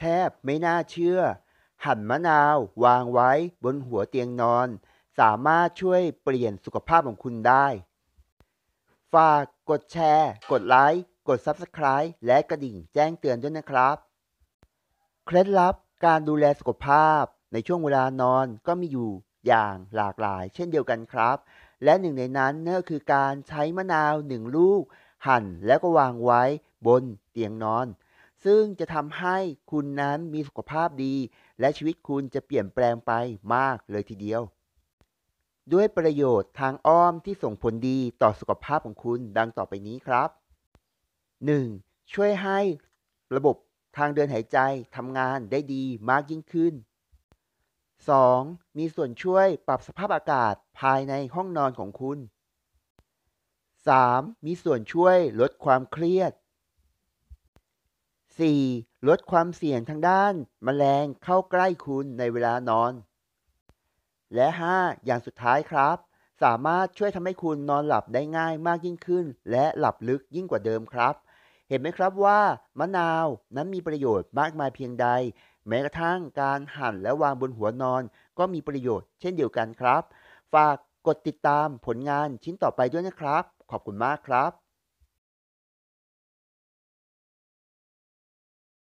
แทบ ไม่น่าเชื่อ หั่นมะนาว วางไว้ บนหัวเตียงนอน สามารถช่วยเปลี่ยนสุขภาพของคุณได้ ฝากกดแชร์ กดไลค์ กด Subscribe และกระดิ่งแจ้งเตือนด้วยนะครับ เคล็ดลับการดูแลสุขภาพในช่วงเวลานอนก็มีอยู่อย่างหลากหลาย เช่นเดียวกันครับ และหนึ่งในนั้นนั่นก็คือการใช้มะนาวหนึ่งลูก หั่นแล้วก็วางไว้ บนเตียงนอนซึ่งจะทำให้คุณนั้นมีสุขภาพดีและชีวิตคุณจะเปลี่ยนแปลงไปมากเลยทีเดียว ด้วยประโยชน์ทางอ้อมที่ส่งผลดีต่อสุขภาพของคุณดังต่อไปนี้ครับ 1. ช่วยให้ระบบทางเดินหายใจทำงานได้ดีมากยิ่งขึ้น 2. มีส่วนช่วยปรับสภาพอากาศภายในห้องนอนของคุณ 3. มีส่วนช่วยลดความเครียด 4. ลดความเสี่ยงทางด้านมแมลงเข้าใกล้คุณในเวลานอน และ 5. อย่างสุดท้ายครับ สามารถช่วยทำให้คุณนอนหลับได้ง่ายมากยิ่งขึ้น และหลับลึกยิ่งกว่าเดิมครับ เห็นไหมครับว่า มะนาวนั้นมีประโยชน์มากมายเพียงใด แม้กระทั่งการหั่นและวางบนหัวนอนก็มีประโยชน์ เช่นเดียวกันครับ ฝากกดติดตามผลงานชิ้นต่อไปด้วยนะครับ ขอบคุณมากครับ